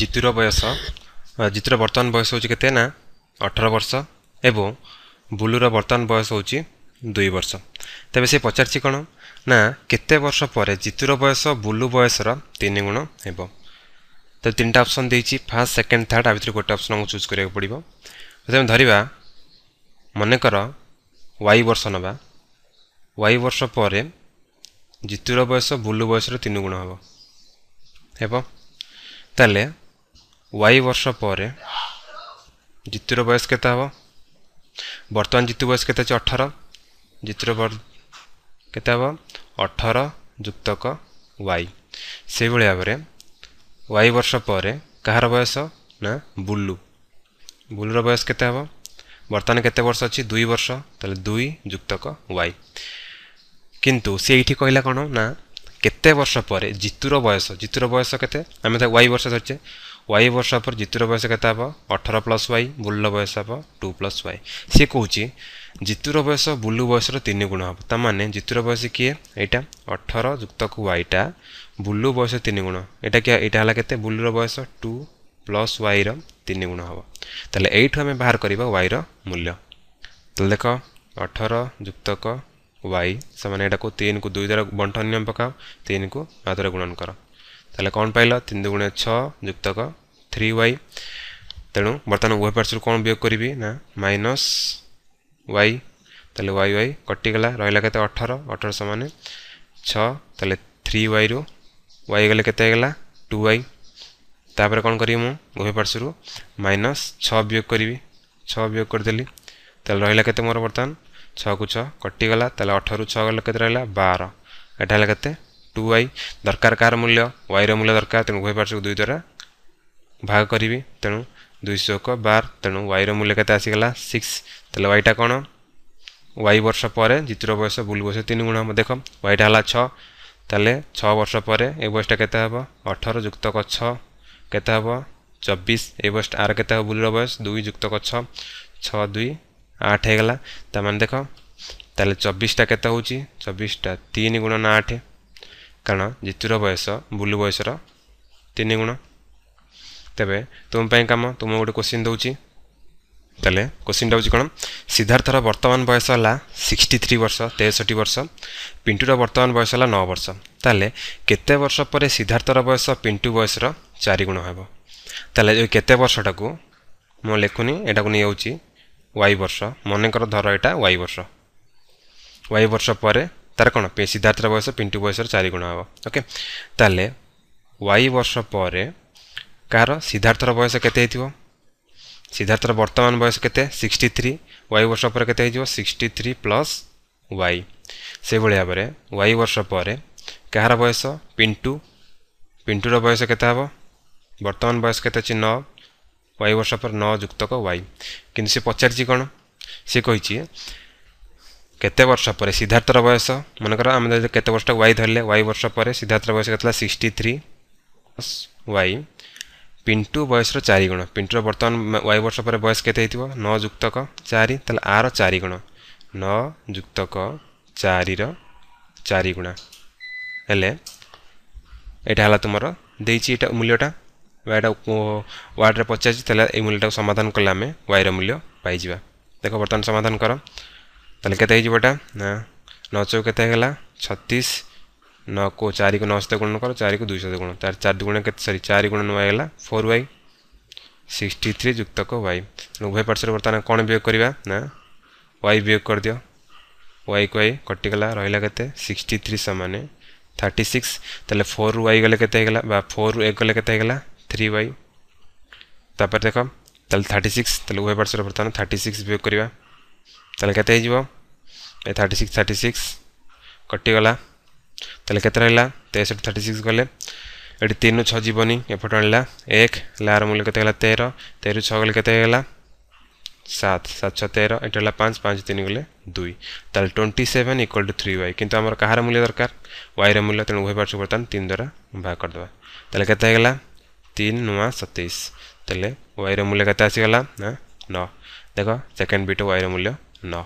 ଜିତୁର ବୟସ ଜିତୁର ବର୍ତ୍ତମାନ ବୟସ ହେଉଛି କେତେ ନା ଅଠର ବର୍ଷ ଏବଂ ବୁଲୁର ବର୍ତ୍ତମାନ ବୟସ ହେଉଛି ଦୁଇ ବର୍ଷ ତେବେ ସେ ପଚାରିଛି କ'ଣ ନା କେତେ ବର୍ଷ ପରେ ଜିତୁର ବୟସ ବୁଲୁ ବୟସର ତିନି ଗୁଣ ହେବ ତ ତିନିଟା ଅପସନ୍ ଦେଇଛି ଫାର୍ଷ୍ଟ ସେକେଣ୍ଡ ଥାର୍ଡ଼ ଆ ଭିତରେ ଗୋଟେ ଅପସନ୍ ଆମକୁ ଚୁଜ୍ କରିବାକୁ ପଡ଼ିବ ତେବେ ଧରିବା ମନେକର ୱାଇ ବର୍ଷ ନେବା ୱାଇ ବର୍ଷ ପରେ ଜିତୁର ବୟସ ବୁଲୁ ବୟସର ତିନି ଗୁଣ ହେବ ହେବ ତାହେଲେ ୱାଇ ବର୍ଷ ପରେ ଜିତୁର ବୟସ କେତେ ହେବ ବର୍ତ୍ତମାନ ଜିତୁ ବୟସ କେତେ ଅଛି ଅଠର ଜିତୁର କେତେ ହେବ ଅଠର ଯୁକ୍ତକ ୱାଇ ସେହିଭଳି ଭାବରେ ୱାଇ ବର୍ଷ ପରେ କାହାର ବୟସ ନା ବୁଲୁ ବୁଲୁର ବୟସ କେତେ ହେବ ବର୍ତ୍ତମାନ କେତେ ବର୍ଷ ଅଛି ଦୁଇ ବର୍ଷ ତାହେଲେ ଦୁଇ ଯୁକ୍ତକ ୱାଇ କିନ୍ତୁ ସେ ଏଇଠି କହିଲା କ'ଣ ନା କେତେ ବର୍ଷ ପରେ ଜିତୁର ବୟସ ଜିତୁର ବୟସ କେତେ ଆମେ ତାକୁ ୱାଇ ବର୍ଷ ଧରିଛେ ୱାଇ ବର୍ଷ ପରେ ଜିତୁର ବୟସ କେତେ ହେବ ଅଠର ପ୍ଲସ୍ ୱାଇ ବୁଲୁର ବୟସ ହେବ ଟୁ ପ୍ଲସ୍ ୱାଇ ସିଏ କହୁଛି ଜିତୁର ବୟସ ବୁଲୁ ବୟସର ତିନି ଗୁଣ ହେବ ତା'ମାନେ ଜିତୁର ବୟସ କିଏ ଏଇଟା ଅଠର ଯୁକ୍ତକୁ ୱାଇଟା ବୁଲୁ ବୟସ ତିନି ଗୁଣ ଏଇଟା କିଏ ଏଇଟା ହେଲା କେତେ ବୁଲୁର ବୟସ ଟୁ ପ୍ଲସ୍ ୱାଇର ତିନି ଗୁଣ ହେବ ତାହେଲେ ଏଇଠୁ ଆମେ ବାହାର କରିବା ୱାଇର ମୂଲ୍ୟ ତାହେଲେ ଦେଖ ଅଠର ଯୁକ୍ତକ ୱାଇ ସେମାନେ ଏଇଟାକୁ ତିନିକୁ ଦୁଇ ଦ୍ୱାରା ବଣ୍ଟନ ନିୟମ ପକାଅ ତିନିକୁ ଆଉ ଥରେ ଗୁଣନ କର ତାହେଲେ କ'ଣ ପାଇଲା ତିନି ଦୁଗୁଣେ ଛଅ ଯୁକ୍ତକ ଥ୍ରୀ ୱାଇ ତେଣୁ ବର୍ତ୍ତମାନ ଉଭୟ ପାର୍ଶ୍ୱରୁ କ'ଣ ବିୟୋଗ କରିବି ନା ମାଇନସ୍ ୱାଇ ତାହେଲେ ୱାଇ ୱାଇ କଟିଗଲା ରହିଲା କେତେ ଅଠର ଅଠର ସମାନ ଛଅ ତାହେଲେ ଥ୍ରୀ ୱାଇରୁ ୱାଇ ଗଲେ କେତେ ହେଇଗଲା ଟୁ ୱାଇ ତାପରେ କ'ଣ କରିବି ମୁଁ ଉଭୟ ପାର୍ଶ୍ୱରୁ ମାଇନସ୍ ଛଅ ବିୟୋଗ କରିବି ଛଅ ବିୟୋଗ କରିଦେଲି ତାହେଲେ ରହିଲା କେତେ ମୋର ବର୍ତ୍ତମାନ ଛଅକୁ ଛଅ କଟିଗଲା ତାହେଲେ ଅଠରରୁ ଛଅ ଗଲେ କେତେ ରହିଲା ବାର ଏଇଟା ହେଲା କେତେ টু ୱାଇ ଦରକାର କାହାର ମୂଲ୍ୟ ୱାଇର ମୂଲ୍ୟ ଦରକାର ତେଣୁ ଉଭୟ ପାର୍ଶ୍ୱକୁ ଦୁଇ ଦ୍ୱାରା ଭାଗ କରିବି ତେଣୁ ଦୁଇ ଚଉକ ବାର ତେଣୁ ୱାଇର ମୂଲ୍ୟ କେତେ ଆସିଗଲା ସିକ୍ସ ତାହେଲେ ୱାଇଟା କ'ଣ ୱାଇ ବର୍ଷ ପରେ ଜିତୁର ବୟସ ବୁଲୁ ବୟସ ତିନି ଗୁଣ ହେବ ଦେଖ ୱାଇଟା ହେଲା ଛଅ ତାହେଲେ ଛଅ ବର୍ଷ ପରେ ଏ ବୟସଟା କେତେ ହେବ ଅଠର ଯୁକ୍ତକ ଛଅ କେତେ ହେବ ଚବିଶ ଏ ବୟସଟା ଆର କେତେ ହେବ ବୁଲୁର ବୟସ ଦୁଇ ଯୁକ୍ତକ ଛଅ ଛଅ ଦୁଇ ଆଠ ହେଇଗଲା ତା'ମାନେ ଦେଖ ତାହେଲେ ଚବିଶଟା କେତେ ହେଉଛି ଚବିଶଟା ତିନି ଗୁଣନ ଆଠ କାରଣ ଜିତୁର ବୟସ ବୁଲୁ ବୟସର ତିନି ଗୁଣ ତେବେ ତୁମ ପାଇଁ କାମ ତୁମକୁ ଗୋଟେ କୋଶ୍ଚିନ୍ ଦେଉଛି ତାହେଲେ କୋଶ୍ଚିନ୍ଟା ହେଉଛି କ'ଣ ସିଦ୍ଧାର୍ଥର ବର୍ତ୍ତମାନ ବୟସ ହେଲା ସିକ୍ସଟି ଥ୍ରୀ ବର୍ଷ ତେଷଠି ବର୍ଷ ପିଣ୍ଟୁର ବର୍ତ୍ତମାନ ବୟସ ହେଲା ନଅ ବର୍ଷ ତାହେଲେ କେତେ ବର୍ଷ ପରେ ସିଦ୍ଧାର୍ଥର ବୟସ ପିଣ୍ଟୁ ବୟସର ଚାରି ଗୁଣ ହେବ ତାହେଲେ ଏ କେତେ ବର୍ଷଟାକୁ ମୁଁ ଲେଖୁନି ଏଇଟାକୁ ନେଇଯାଉଛି ୱାଇ ବର୍ଷ ମନେକର ଧର ଏଇଟା ୱାଇ ବର୍ଷ ୱାଇ ବର୍ଷ ପରେ তার কোণ সিদ্ধার্থর বয়স পিন্টু বয়সর চারি গুণ হব ওকে তাহলে ওয়াই বর্ষ পরে কার সিদ্ধার্থর বয়স কেতে হয়েছিল সিদ্ধার্থর বর্তমান বয়স কেতে সিক্সটি থ্রি ওয়াই বর্ষ পরে কেতে হয়েছিল সিক্সটি থ্রি প্লস ওয়াই সেইভাবে ভাবে ওয়াই বর্ষ পরে কাহার বয়স পিন্টু পিন্টুর বয়স কেতে হব বর্তমান বয়স কেতে আছে ন ওয়াই বর্ষ পরে ন যুক্তক ওয়াই কিন্তু সে পচারিছি কোণ সে কী କେତେ ବର୍ଷ ପରେ ସିଦ୍ଧାର୍ଥର ବୟସ ମନେକର ଆମେ ଧରିଲେ କେତେ ବର୍ଷ ୱାଇ ଧରିଲେ ୱାଇ ବର୍ଷ ପରେ ସିଦ୍ଧାର୍ଥର ବୟସ କେତେଲା sixty three plus Y Pintu ବୟସର ଚାରିଗୁଣ ପିଣ୍ଟୁର ବର୍ତ୍ତମାନ ୱାଇ ବର୍ଷ ପରେ ବୟସ କେତେ ହେଇଥିବ ନ ଯୁକ୍ତକ ଚାରି ତାହେଲେ ଆର ଚାରିଗୁଣ ନ ଯୁକ୍ତକ ଚାରିର ଚାରିଗୁଣା ହେଲେ ଏଇଟା ହେଲା ତୁମର ଦେଇଛି ଏଇଟା ମୂଲ୍ୟଟା ବା ଏଇଟା ୱାର୍ଡ଼ରେ ପଚାରିଛି ତାହେଲେ ଏଇ ମୂଲ୍ୟଟାକୁ ସମାଧାନ କଲେ ଆମେ ୱାଇର ମୂଲ୍ୟ ପାଇଯିବା ଦେଖ ବର୍ତ୍ତମାନ ସମାଧାନ କର तेल के होटा ना नौ कत छतीस न को चार नौ सौ गुण कर चार दुई सत गुण चार चार गुण सरी चार गुण नुआ गला फोर वाई सिक्सटी थ्री जुक्त को वाई उभय पार्श्व बर्तमान कौन वियोग करवा ना वाई वियोग कर दि वाई को वाई कटिगला रहा कैसे सिक्सटी थ्री सामान थर्टी सिक्स तेल फोर रु वाई गले कतला फोर रु एक गले के थ्री वाई ताप देख तर्टी सिक्स उभय पार्श्व बर्तमान थर्टी सिक्स वियोग करवा तेल कत ए थर्टी सिक्स थर्टी सिक्स कटिगला तेल के तेसठ थर्टी सिक्स गले तीन छः जीवन एपट आणला एक लार मूल्य के तेर तेरु छः गले के सात सात छः तेर एटा पाँच पाँच तीन गले दुई तेल twenty seven equal to three Y कितु आम कहार मूल्य दरकार वाईर मूल्य तेणु उभय पार्श्व बर्तमान तीन द्वारा भाग करदे तेल के तीन नुआ सतैश तेल वाई रूल्य के आसीगला ना देख सेकेंड बीट वाई रूल्य न